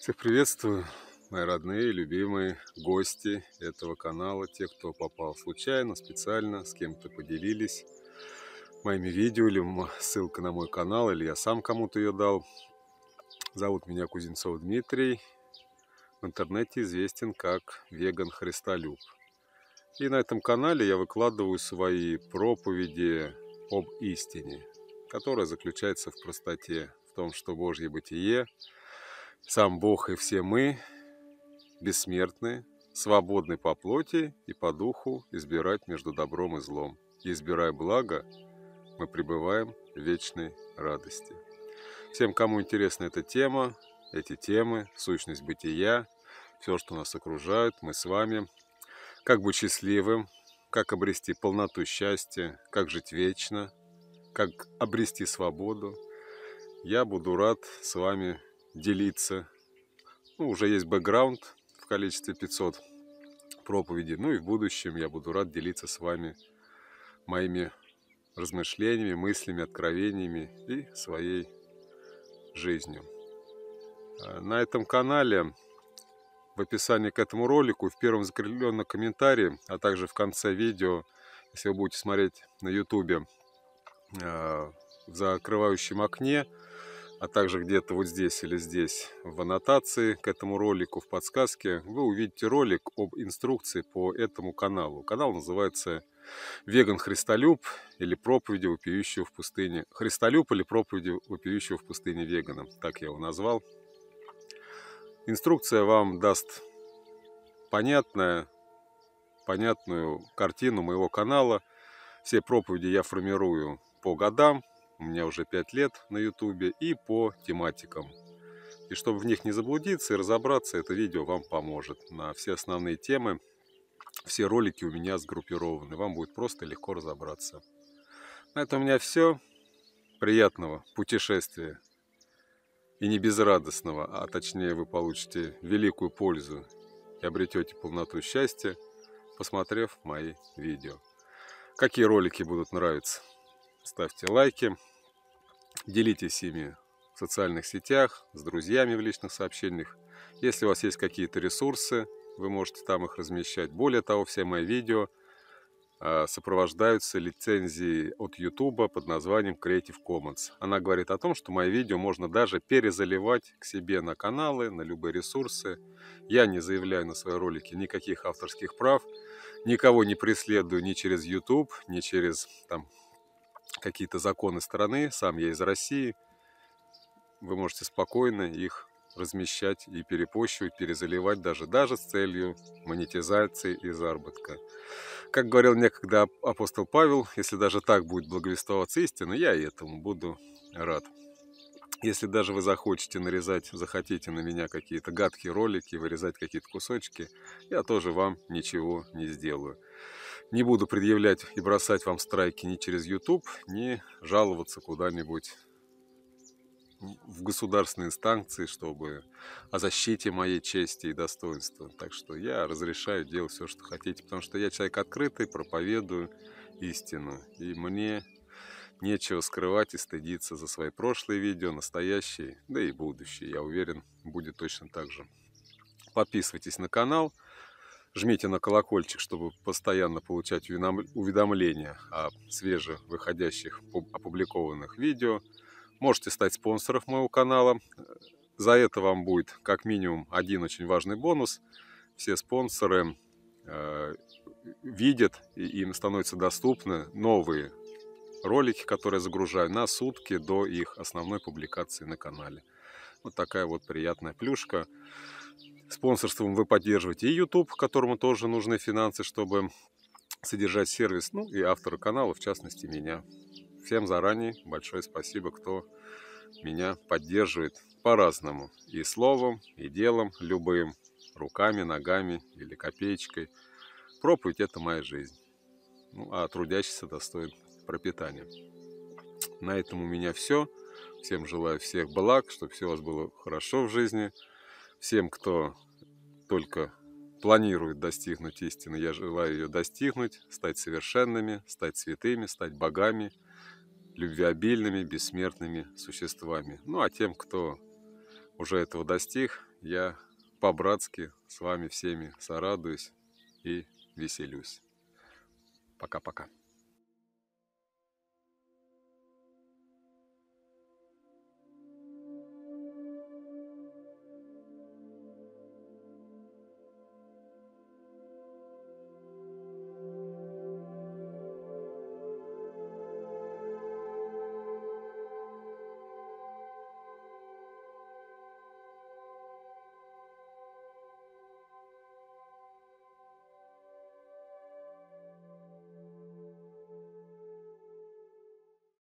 Всех приветствую, мои родные, любимые гости этого канала, те, кто попал случайно, специально, с кем-то поделились моими видео, или ссылка на мой канал, или я сам кому-то ее дал. Зовут меня Кузнецов Дмитрий, в интернете известен как Веган Христолюб. И на этом канале я выкладываю свои проповеди об истине, которая заключается в простоте, в том, что Божье бытие – сам Бог и все мы бессмертны, свободны по плоти и по духу избирать между добром и злом. И избирая благо, мы пребываем в вечной радости. Всем, кому интересна эта тема, эти темы, сущность бытия, все, что нас окружает, мы с вами. Как быть счастливым, как обрести полноту счастья, как жить вечно, как обрести свободу. Я буду рад с вами делиться. Ну, уже есть бэкграунд в количестве 500 проповеди. Ну и в будущем я буду рад делиться с вами моими размышлениями, мыслями, откровениями и своей жизнью. А, на этом канале в описании к этому ролику, в первом закрепленном комментарии, а также в конце видео, если вы будете смотреть на YouTube, а, в закрывающем окне – а также где-то вот здесь или здесь в аннотации к этому ролику, в подсказке, вы увидите ролик об инструкции по этому каналу. Канал называется «Веган Христолюб» или «Проповеди вопиющего в пустыне». «Христолюб» или «Проповеди вопиющего в пустыне вегана». Так я его назвал. Инструкция вам даст понятное, понятную картину моего канала. Все проповеди я формирую по годам, у меня уже 5 лет на ютубе, и по тематикам. И чтобы в них не заблудиться и разобраться, это видео вам поможет. На все основные темы, все ролики у меня сгруппированы, вам будет просто легко разобраться. На этом у меня все. Приятного путешествия. И не безрадостного, а точнее вы получите великую пользу и обретете полноту счастья, посмотрев мои видео. Какие ролики будут нравиться? Ставьте лайки. Делитесь ими в социальных сетях, с друзьями в личных сообщениях. Если у вас есть какие-то ресурсы, вы можете там их размещать. Более того, все мои видео а, сопровождаются лицензией от YouTube под названием Creative Commons. Она говорит о том, что мои видео можно даже перезаливать к себе на каналы, на любые ресурсы. Я не заявляю на свои ролики никаких авторских прав, никого не преследую ни через YouTube, ни через там, какие-то законы страны, сам я из России, вы можете спокойно их размещать и перепощивать, перезаливать даже, даже с целью монетизации и заработка. Как говорил некогда апостол Павел, если даже так будет благовествоваться истина, я и этому буду рад. Если даже вы захочете нарезать, захотите на меня какие-то гадкие ролики, вырезать какие-то кусочки, я тоже вам ничего не сделаю. Не буду предъявлять и бросать вам страйки ни через YouTube, ни жаловаться куда-нибудь в государственные инстанции, чтобы о защите моей чести и достоинства. Так что я разрешаю делать все, что хотите, потому что я человек открытый, проповедую истину. И мне нечего скрывать и стыдиться за свои прошлые видео, настоящие, да и будущие. Я уверен, будет точно так же. Подписывайтесь на канал жмите на колокольчик, чтобы постоянно получать уведомления о свежевыходящих опубликованных видео. Можете стать спонсором моего канала. За это вам будет как минимум один очень важный бонус. Все спонсоры э, видят и им становятся доступны новые ролики, которые я загружаю на сутки до их основной публикации на канале. Вот такая вот приятная плюшка. Спонсорством вы поддерживаете и YouTube, которому тоже нужны финансы, чтобы содержать сервис, ну и автора канала, в частности меня. Всем заранее большое спасибо, кто меня поддерживает по-разному. И словом, и делом, любым. Руками, ногами или копеечкой. Проповедь – это моя жизнь. Ну, а трудящийся достоин пропитания. На этом у меня все. Всем желаю всех благ, чтобы все у вас было хорошо в жизни – Всем, кто только планирует достигнуть истины, я желаю ее достигнуть, стать совершенными, стать святыми, стать богами, любвеобильными, бессмертными существами. Ну а тем, кто уже этого достиг, я по-братски с вами всеми сорадуюсь и веселюсь. Пока-пока.